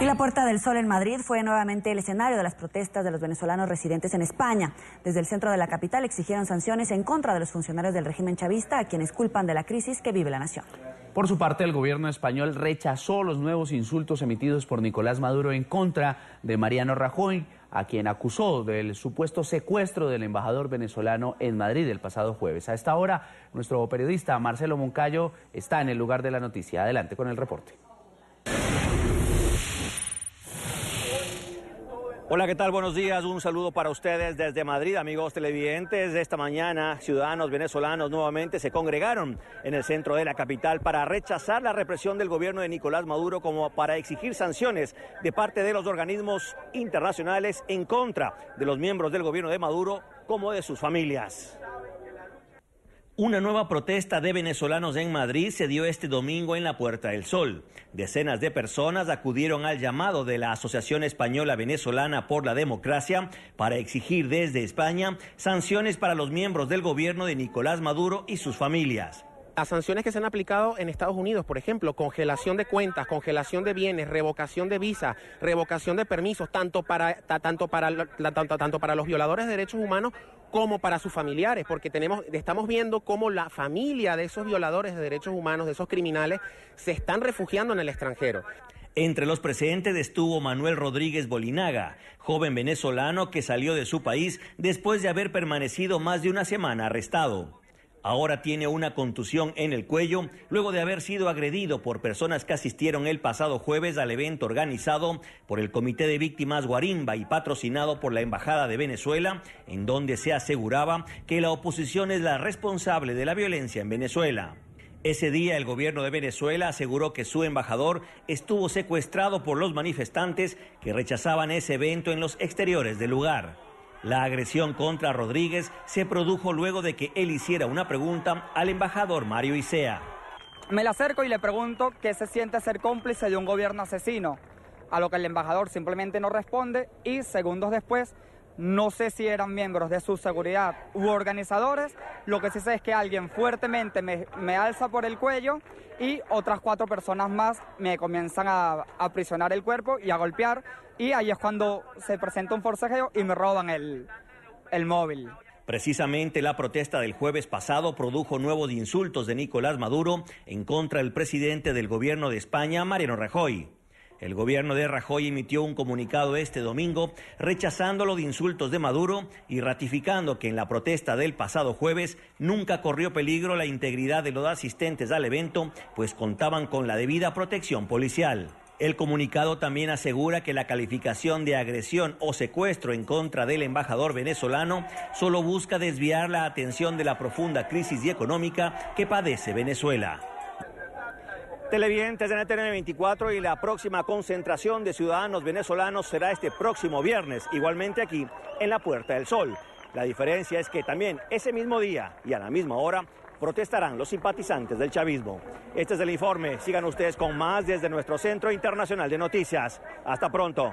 Y la Puerta del Sol en Madrid fue nuevamente el escenario de las protestas de los venezolanos residentes en España. Desde el centro de la capital exigieron sanciones en contra de los funcionarios del régimen chavista, a quienes culpan de la crisis que vive la nación. Por su parte, el gobierno español rechazó los nuevos insultos emitidos por Nicolás Maduro en contra de Mariano Rajoy, a quien acusó del supuesto secuestro del embajador venezolano en Madrid el pasado jueves. A esta hora, nuestro periodista Marcelo Moncayo está en el lugar de la noticia. Adelante con el reporte. Hola, ¿qué tal? Buenos días. Un saludo para ustedes desde Madrid, amigos televidentes. Esta mañana, ciudadanos venezolanos nuevamente se congregaron en el centro de la capital para rechazar la represión del gobierno de Nicolás Maduro como para exigir sanciones de parte de los organismos internacionales en contra de los miembros del gobierno de Maduro como de sus familias. Una nueva protesta de venezolanos en Madrid se dio este domingo en la Puerta del Sol. Decenas de personas acudieron al llamado de la Asociación Española Venezolana por la Democracia para exigir desde España sanciones para los miembros del gobierno de Nicolás Maduro y sus familias. Las sanciones que se han aplicado en Estados Unidos, por ejemplo, congelación de cuentas, congelación de bienes, revocación de visa, revocación de permisos, tanto para, tanto para, tanto, tanto para los violadores de derechos humanos como para sus familiares, porque tenemos, estamos viendo cómo la familia de esos violadores de derechos humanos, de esos criminales, se están refugiando en el extranjero. Entre los presentes estuvo Manuel Rodríguez Bolinaga, joven venezolano que salió de su país después de haber permanecido más de una semana arrestado. Ahora tiene una contusión en el cuello luego de haber sido agredido por personas que asistieron el pasado jueves al evento organizado por el Comité de Víctimas Guarimba y patrocinado por la Embajada de Venezuela, en donde se aseguraba que la oposición es la responsable de la violencia en Venezuela. Ese día el gobierno de Venezuela aseguró que su embajador estuvo secuestrado por los manifestantes que rechazaban ese evento en los exteriores del lugar. La agresión contra Rodríguez se produjo luego de que él hiciera una pregunta al embajador Mario Isea. Me la acerco y le pregunto qué se siente ser cómplice de un gobierno asesino, a lo que el embajador simplemente no responde y segundos después no sé si eran miembros de su seguridad u organizadores. Lo que sí sé es que alguien fuertemente me, alza por el cuello y otras cuatro personas más me comienzan a aprisionar el cuerpo y a golpear. Y ahí es cuando se presenta un forcejeo y me roban el, el móvil. Precisamente la protesta del jueves pasado produjo nuevos insultos de Nicolás Maduro en contra del presidente del gobierno de España, Mariano Rajoy. El gobierno de Rajoy emitió un comunicado este domingo rechazando los insultos de Maduro y ratificando que en la protesta del pasado jueves nunca corrió peligro la integridad de los asistentes al evento, pues contaban con la debida protección policial. El comunicado también asegura que la calificación de agresión o secuestro en contra del embajador venezolano solo busca desviar la atención de la profunda crisis económica que padece Venezuela. Televidentes de NTN 24 y la próxima concentración de ciudadanos venezolanos será este próximo viernes, igualmente aquí en la Puerta del Sol. La diferencia es que también ese mismo día y a la misma hora protestarán los simpatizantes del chavismo. Este es el informe. Sigan ustedes con más desde nuestro Centro Internacional de Noticias. Hasta pronto.